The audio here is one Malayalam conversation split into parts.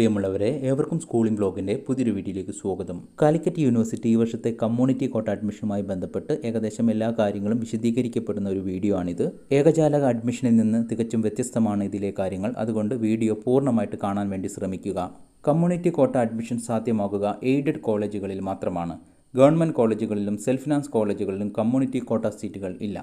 പ്രിയമുള്ളവരെ ഏവർക്കും സ്കൂളിംഗ് ബ്ലോഗിൻ്റെ പുതിയൊരു വീഡിയോയിലേക്ക് സ്വാഗതം കാലിക്കറ്റ് യൂണിവേഴ്സിറ്റി ഈ വർഷത്തെ കമ്മ്യൂണിറ്റി കോട്ട അഡ്മിഷനുമായി ബന്ധപ്പെട്ട് ഏകദേശം എല്ലാ കാര്യങ്ങളും വിശദീകരിക്കപ്പെടുന്ന ഒരു വീഡിയോ ആണിത് ഏകജാലക അഡ്മിഷനിൽ നിന്ന് തികച്ചും വ്യത്യസ്തമാണ് ഇതിലെ കാര്യങ്ങൾ അതുകൊണ്ട് വീഡിയോ പൂർണ്ണമായിട്ട് കാണാൻ വേണ്ടി ശ്രമിക്കുക കമ്മ്യൂണിറ്റി കോട്ട അഡ്മിഷൻ സാധ്യമാകുക എയ്ഡഡ് കോളേജുകളിൽ മാത്രമാണ് ഗവൺമെൻറ് കോളേജുകളിലും സെൽഫ് ഫിനാൻസ് കോളേജുകളിലും കമ്മ്യൂണിറ്റി കോട്ട സീറ്റുകൾ ഇല്ല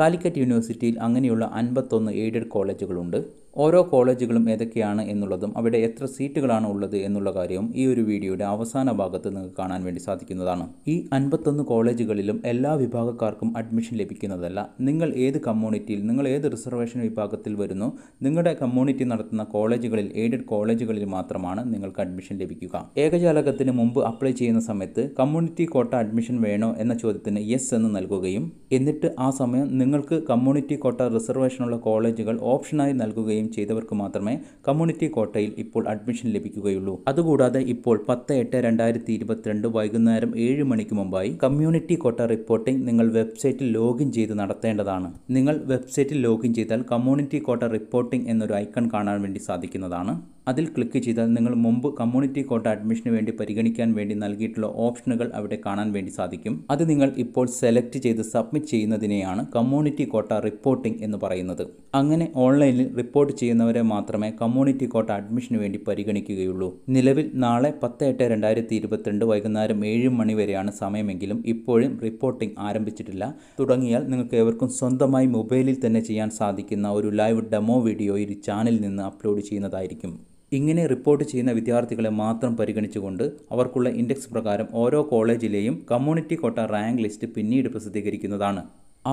കാലിക്കറ്റ് യൂണിവേഴ്സിറ്റിയിൽ അങ്ങനെയുള്ള അൻപത്തൊന്ന് എയ്ഡഡ് കോളേജുകളുണ്ട് ഓരോ കോളേജുകളും ഏതൊക്കെയാണ് എന്നുള്ളതും അവിടെ എത്ര സീറ്റുകളാണ് ഉള്ളത് എന്നുള്ള കാര്യവും ഈ ഒരു വീഡിയോയുടെ അവസാന ഭാഗത്ത് നിങ്ങൾക്ക് കാണാൻ വേണ്ടി സാധിക്കുന്നതാണ് ഈ അൻപത്തൊന്ന് കോളേജുകളിലും എല്ലാ വിഭാഗക്കാർക്കും അഡ്മിഷൻ ലഭിക്കുന്നതല്ല നിങ്ങൾ ഏത് കമ്മ്യൂണിറ്റിയിൽ നിങ്ങൾ ഏത് റിസർവേഷൻ വിഭാഗത്തിൽ വരുന്നു നിങ്ങളുടെ കമ്മ്യൂണിറ്റി നടത്തുന്ന കോളേജുകളിൽ എയ്ഡഡ് കോളേജുകളിൽ മാത്രമാണ് നിങ്ങൾക്ക് അഡ്മിഷൻ ലഭിക്കുക ഏകജാലകത്തിന് മുമ്പ് അപ്ലൈ ചെയ്യുന്ന സമയത്ത് കമ്മ്യൂണിറ്റി കോട്ട അഡ്മിഷൻ വേണോ എന്ന ചോദ്യത്തിന് യെസ് എന്ന് നൽകുകയും എന്നിട്ട് ആ സമയം നിങ്ങൾക്ക് കമ്മ്യൂണിറ്റി കോട്ട റിസർവേഷനുള്ള കോളേജുകൾ ഓപ്ഷനായി നൽകുകയും ചെയ്യുകയും ചെയ്തവർക്ക് മാത്രമേ കമ്മ്യൂണിറ്റി കോട്ടയിൽ ഇപ്പോൾ അഡ്മിഷൻ ലഭിക്കുകയുള്ളൂ അതുകൂടാതെ ഇപ്പോൾ പത്ത് എട്ട് രണ്ടായിരത്തി ഇരുപത്തിരണ്ട് വൈകുന്നേരം ഏഴ് മണിക്ക് മുമ്പായി കമ്മ്യൂണിറ്റി കോട്ട റിപ്പോർട്ടിംഗ് നിങ്ങൾ വെബ്സൈറ്റിൽ ലോഗിൻ ചെയ്ത് നടത്തേണ്ടതാണ് നിങ്ങൾ വെബ്സൈറ്റിൽ ലോഗിൻ ചെയ്താൽ കമ്മ്യൂണിറ്റി കോട്ട റിപ്പോർട്ടിംഗ് എന്നൊരു ഐക്കൺ കാണാൻ വേണ്ടി സാധിക്കുന്നതാണ് അതിൽ ക്ലിക്ക് ചെയ്താൽ നിങ്ങൾ മുമ്പ് കമ്മ്യൂണിറ്റി കോട്ട അഡ്മിഷന് വേണ്ടി പരിഗണിക്കാൻ വേണ്ടി നൽകിയിട്ടുള്ള ഓപ്ഷനുകൾ അവിടെ കാണാൻ വേണ്ടി സാധിക്കും അത് നിങ്ങൾ ഇപ്പോൾ സെലക്ട് ചെയ്ത് സബ്മിറ്റ് ചെയ്യുന്നതിനെയാണ് കമ്മ്യൂണിറ്റി കോട്ട റിപ്പോർട്ടിംഗ് എന്ന് പറയുന്നത് അങ്ങനെ ഓൺലൈനിൽ റിപ്പോർട്ട് ചെയ്യുന്നവരെ മാത്രമേ കമ്മ്യൂണിറ്റി കോട്ട അഡ്മിഷന് വേണ്ടി പരിഗണിക്കുകയുള്ളൂ നിലവിൽ നാളെ പത്ത് എട്ട് രണ്ടായിരത്തി ഇരുപത്തിരണ്ട് വൈകുന്നേരം ഏഴ് മണി വരെയാണ് സമയമെങ്കിലും ഇപ്പോഴും റിപ്പോർട്ടിംഗ് ആരംഭിച്ചിട്ടില്ല തുടങ്ങിയാൽ നിങ്ങൾക്ക് ഏവർക്കും സ്വന്തമായി മൊബൈലിൽ തന്നെ ചെയ്യാൻ സാധിക്കുന്ന ഒരു ലൈവ് ഡെമോ വീഡിയോ ഈ ചാനലിൽ നിന്ന് അപ്ലോഡ് ചെയ്യുന്നതായിരിക്കും ഇങ്ങനെ റിപ്പോർട്ട് ചെയ്യുന്ന വിദ്യാർത്ഥികളെ മാത്രം പരിഗണിച്ചുകൊണ്ട് അവർക്കുള്ള ഇൻഡെക്സ് പ്രകാരം ഓരോ കോളേജിലെയും കമ്മ്യൂണിറ്റി കോട്ട റാങ്ക് ലിസ്റ്റ് പിന്നീട് പ്രസിദ്ധീകരിക്കുന്നതാണ്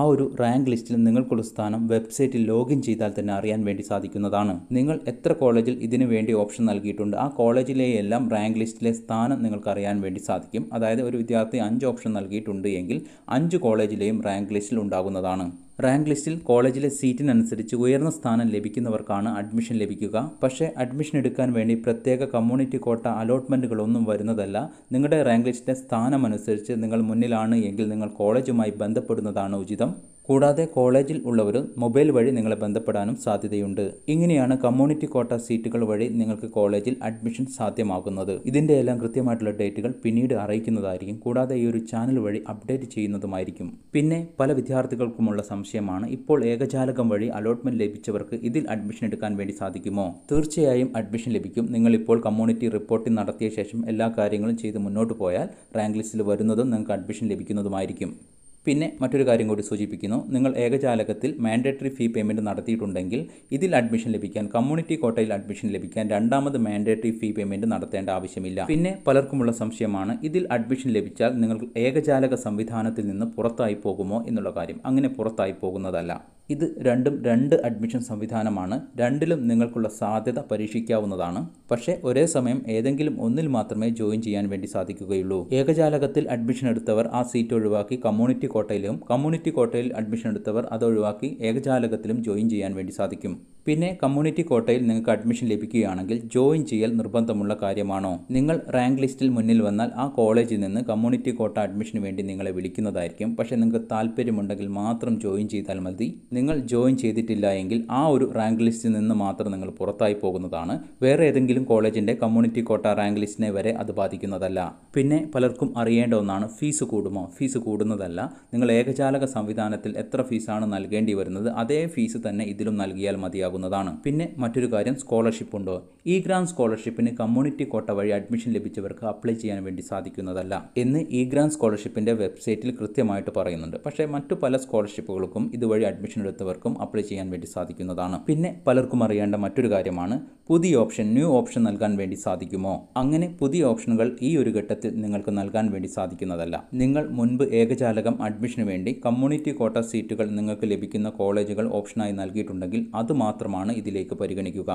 ആ ഒരു റാങ്ക് ലിസ്റ്റിൽ നിങ്ങൾക്കുള്ള സ്ഥാനം വെബ്സൈറ്റിൽ ലോഗിൻ ചെയ്താൽ തന്നെ അറിയാൻ വേണ്ടി സാധിക്കുന്നതാണ് നിങ്ങൾ എത്ര കോളേജിൽ ഇതിനു വേണ്ടി ഓപ്ഷൻ നൽകിയിട്ടുണ്ട് ആ കോളേജിലെ എല്ലാം റാങ്ക് ലിസ്റ്റിലെ സ്ഥാനം നിങ്ങൾക്ക് അറിയാൻ വേണ്ടി സാധിക്കും അതായത് ഒരു വിദ്യാർത്ഥി അഞ്ച് ഓപ്ഷൻ നൽകിയിട്ടുണ്ട് എങ്കിൽ അഞ്ച് കോളേജിലെയും റാങ്ക് ലിസ്റ്റിൽ ഉണ്ടാകുന്നതാണ് റാങ്ക് ലിസ്റ്റിൽ കോളേജിലെ സീറ്റിനനുസരിച്ച് ഉയർന്ന സ്ഥാനം ലഭിക്കുന്നവർക്കാണ് അഡ്മിഷൻ ലഭിക്കുക പക്ഷേ അഡ്മിഷൻ എടുക്കാൻ വേണ്ടി പ്രത്യേക കമ്മ്യൂണിറ്റി കോട്ട അലോട്ട്മെൻറ്റുകളൊന്നും വരുന്നതല്ല നിങ്ങളുടെ റാങ്ക് ലിസ്റ്റിൻ്റെ സ്ഥാനമനുസരിച്ച് നിങ്ങൾ മുന്നിലാണ് എങ്കിൽ നിങ്ങൾ കോളേജുമായി ബന്ധപ്പെടുന്നതാണ് ഉചിതം കൂടാതെ കോളേജിൽ ഉള്ളവരും മൊബൈൽ വഴി നിങ്ങളെ ബന്ധപ്പെടാനും സാധ്യതയുണ്ട് ഇങ്ങനെയാണ് കമ്മ്യൂണിറ്റി കോട്ട സീറ്റുകൾ വഴി നിങ്ങൾക്ക് കോളേജിൽ അഡ്മിഷൻ സാധ്യമാകുന്നത് ഇതിൻ്റെ എല്ലാം കൃത്യമായിട്ടുള്ള ഡേറ്റുകൾ പിന്നീട് അറിയിക്കുന്നതായിരിക്കും കൂടാതെ ഈ ഒരു ചാനൽ വഴി അപ്ഡേറ്റ് ചെയ്യുന്നതുമായിരിക്കും പിന്നെ പല വിദ്യാർത്ഥികൾക്കുമുള്ള സംശയമാണ് ഇപ്പോൾ ഏകജാലകം വഴി അലോട്ട്മെന്റ് ലഭിച്ചവർക്ക് ഇതിൽ അഡ്മിഷൻ എടുക്കാൻ വേണ്ടി സാധിക്കുമോ തീർച്ചയായും അഡ്മിഷൻ ലഭിക്കും നിങ്ങളിപ്പോൾ കമ്മ്യൂണിറ്റി റിപ്പോർട്ടിംഗ് നടത്തിയ ശേഷം എല്ലാ കാര്യങ്ങളും ചെയ്ത് മുന്നോട്ട് പോയാൽ റാങ്ക് ലിസ്റ്റിൽ വരുന്നതും നിങ്ങൾക്ക് അഡ്മിഷൻ ലഭിക്കുന്നതുമായിരിക്കും പിന്നെ മറ്റൊരു കാര്യം കൂടി സൂചിപ്പിക്കുന്നു നിങ്ങൾ ഏകജാലകത്തിൽ മാൻഡേറ്ററി ഫീ പേയ്മെൻറ്റ് നടത്തിയിട്ടുണ്ടെങ്കിൽ ഇതിൽ അഡ്മിഷൻ ലഭിക്കാൻ കമ്മ്യൂണിറ്റി കോട്ടയിൽ അഡ്മിഷൻ ലഭിക്കാൻ രണ്ടാമത് മാൻഡേറ്ററി ഫീ പേയ്മെൻറ്റ് നടത്തേണ്ട ആവശ്യമില്ല പിന്നെ പലർക്കുമുള്ള സംശയമാണ് ഇതിൽ അഡ്മിഷൻ ലഭിച്ചാൽ നിങ്ങൾ ഏകജാലക സംവിധാനത്തിൽ നിന്ന് പുറത്തായി പോകുമോ എന്നുള്ള കാര്യം അങ്ങനെ പുറത്തായി പോകുന്നതല്ല ഇത് രണ്ടും രണ്ട് അഡ്മിഷൻ സംവിധാനമാണ് രണ്ടിലും നിങ്ങൾക്കുള്ള സാധ്യത പരീക്ഷിക്കാവുന്നതാണ് പക്ഷേ ഒരേ സമയം ഏതെങ്കിലും ഒന്നിൽ മാത്രമേ ജോയിൻ ചെയ്യാൻ വേണ്ടി സാധിക്കുകയുള്ളൂ ഏകജാലകത്തിൽ അഡ്മിഷൻ എടുത്തവർ ആ സീറ്റ് ഒഴിവാക്കി കമ്മ്യൂണിറ്റി കോട്ടയിലും കമ്മ്യൂണിറ്റി കോട്ടയിൽ അഡ്മിഷൻ എടുത്തവർ അത് ഒഴിവാക്കി ഏകജാലകത്തിലും ജോയിൻ ചെയ്യാൻ വേണ്ടി സാധിക്കും പിന്നെ കമ്മ്യൂണിറ്റി കോട്ടയിൽ നിങ്ങൾക്ക് അഡ്മിഷൻ ലഭിക്കുകയാണെങ്കിൽ ജോയിൻ ചെയ്യൽ നിർബന്ധമുള്ള കാര്യമാണോ നിങ്ങൾ റാങ്ക് ലിസ്റ്റിൽ മുന്നിൽ വന്നാൽ ആ കോളേജിൽ നിന്ന് കമ്മ്യൂണിറ്റി കോട്ട അഡ്മിഷന് വേണ്ടി നിങ്ങളെ വിളിക്കുന്നതായിരിക്കും പക്ഷേ നിങ്ങൾക്ക് താല്പര്യമുണ്ടെങ്കിൽ മാത്രം ജോയിൻ ചെയ്താൽ മതി നിങ്ങൾ ജോയിൻ ചെയ്തിട്ടില്ല എങ്കിൽ ആ ഒരു റാങ്ക് ലിസ്റ്റിൽ നിന്ന് മാത്രം നിങ്ങൾ പുറത്തായി പോകുന്നതാണ് വേറെ ഏതെങ്കിലും കോളേജിൻ്റെ കമ്മ്യൂണിറ്റി കോട്ട റാങ്ക് ലിസ്റ്റിനെ വരെ അത് ബാധിക്കുന്നതല്ല പിന്നെ പലർക്കും അറിയേണ്ട ഒന്നാണ് ഫീസ് കൂടുമോ ഫീസ് കൂടുന്നതല്ല നിങ്ങൾ ഏകജാലക സംവിധാനത്തിൽ എത്ര ഫീസാണ് നൽകേണ്ടി വരുന്നത് അതേ ഫീസ് തന്നെ ഇതിലും നൽകിയാൽ മതിയാകുന്നതാണ് പിന്നെ മറ്റൊരു കാര്യം സ്കോളർഷിപ്പ് ഉണ്ടോ ഈ ഗ്രാൻഡ് സ്കോളർഷിപ്പിന് കമ്മ്യൂണിറ്റി കോട്ട വഴി അഡ്മിഷൻ ലഭിച്ചവർക്ക് അപ്ലൈ ചെയ്യാൻ വേണ്ടി സാധിക്കുന്നതല്ല എന്ന് ഈ ഗ്രാൻഡ് സ്കോളർഷിപ്പിൻ്റെ വെബ്സൈറ്റിൽ കൃത്യമായിട്ട് പറയുന്നുണ്ട് പക്ഷേ മറ്റു പല സ്കോളർഷിപ്പുകൾക്കും ഇതുവഴി അഡ്മിഷൻ തിരഞ്ഞെടുത്തവർക്കും അപ്ലൈ ചെയ്യാൻ വേണ്ടി സാധിക്കുന്നതാണ് പിന്നെ പലർക്കും അറിയേണ്ട മറ്റൊരു കാര്യമാണ് പുതിയ ഓപ്ഷൻ ന്യൂ ഓപ്ഷൻ നൽകാൻ വേണ്ടി സാധിക്കുമോ അങ്ങനെ പുതിയ ഓപ്ഷനുകൾ ഈ ഒരു ഘട്ടത്തിൽ നിങ്ങൾക്ക് നൽകാൻ വേണ്ടി സാധിക്കുന്നതല്ല നിങ്ങൾ മുൻപ് ഏകജാലകം അഡ്മിഷന് വേണ്ടി കമ്മ്യൂണിറ്റി കോട്ട സീറ്റുകൾ നിങ്ങൾക്ക് ലഭിക്കുന്ന കോളേജുകൾ ഓപ്ഷനായി നൽകിയിട്ടുണ്ടെങ്കിൽ അത് മാത്രമാണ് ഇതിലേക്ക് പരിഗണിക്കുക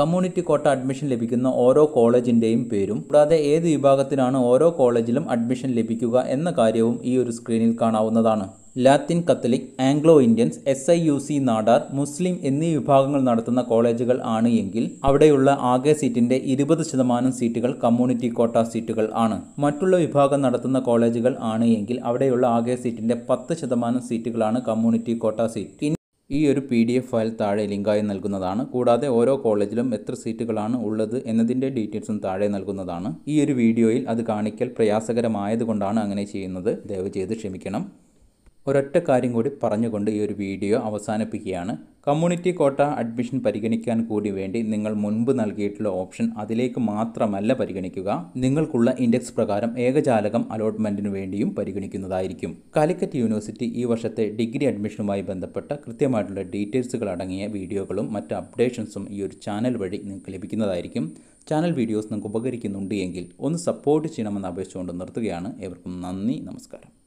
കമ്മ്യൂണിറ്റി കോട്ട അഡ്മിഷൻ ലഭിക്കുന്ന ഓരോ കോളേജിൻ്റെയും പേരും കൂടാതെ ഏത് വിഭാഗത്തിലാണ് ഓരോ കോളേജിലും അഡ്മിഷൻ ലഭിക്കുക എന്ന കാര്യവും ഈ ഒരു സ്ക്രീനിൽ കാണാവുന്നതാണ് Latin Catholic Anglo Indians S I U C Nadar മുസ്ലിം എന്നീ വിഭാഗങ്ങൾ നടത്തുന്ന കോളേജുകൾ ആണ് എങ്കിൽ അവിടെയുള്ള ആകെ സീറ്റിന്റെ ഇരുപത് ശതമാനം സീറ്റുകൾ കമ്മ്യൂണിറ്റി കോട്ട സീറ്റുകൾ ആണ് മറ്റുള്ള വിഭാഗം നടത്തുന്ന കോളേജുകൾ ആണ് എങ്കിൽ അവിടെയുള്ള ആകെ സീറ്റിന്റെ പത്ത് ശതമാനം സീറ്റുകളാണ് കമ്മ്യൂണിറ്റി കോട്ട സീറ്റ് ഈ ഒരു പി ഡി എഫ് ഫയൽ താഴെ ലിങ്കായി നൽകുന്നതാണ് കൂടാതെ ഓരോ കോളേജിലും എത്ര സീറ്റുകളാണ് ഉള്ളത് എന്നതിൻ്റെ ഡീറ്റെയിൽസും താഴെ നൽകുന്നതാണ് ഈ ഒരു വീഡിയോയിൽ അത് കാണിക്കൽ പ്രയാസകരമായതുകൊണ്ടാണ് അങ്ങനെ ചെയ്യുന്നത് ദയവ് ചെയ്ത് ക്ഷമിക്കണം ഒരൊറ്റ കാര്യം കൂടി പറഞ്ഞുകൊണ്ട് ഈ ഒരു വീഡിയോ അവസാനിപ്പിക്കുകയാണ് കമ്മ്യൂണിറ്റി കോട്ട അഡ്മിഷൻ പരിഗണിക്കാൻ കൂടി വേണ്ടി നിങ്ങൾ മുൻപ് നൽകിയിട്ടുള്ള ഓപ്ഷൻ അതിലേക്ക് മാത്രമല്ല പരിഗണിക്കുക നിങ്ങൾക്കുള്ള ഇൻഡെക്സ് പ്രകാരം ഏകജാലകം അലോട്ട്മെൻറ്റിന് വേണ്ടിയും പരിഗണിക്കുന്നതായിരിക്കും കാലിക്കറ്റ് യൂണിവേഴ്സിറ്റി ഈ വർഷത്തെ ഡിഗ്രി അഡ്മിഷനുമായി ബന്ധപ്പെട്ട കൃത്യമായിട്ടുള്ള ഡീറ്റെയിൽസുകൾ അടങ്ങിയ വീഡിയോകളും മറ്റ് അപ്ഡേഷൻസും ഈ ഒരു ചാനൽ വഴി നിങ്ങൾക്ക് ലഭിക്കുന്നതായിരിക്കും ചാനൽ വീഡിയോസ് നിങ്ങൾക്ക് ഉപകരിക്കുന്നുണ്ട് എങ്കിൽ ഒന്ന് സപ്പോർട്ട് ചെയ്യണമെന്ന് അപേക്ഷിച്ചുകൊണ്ട് നിർത്തുകയാണ് ഏവർക്കും നന്ദി നമസ്കാരം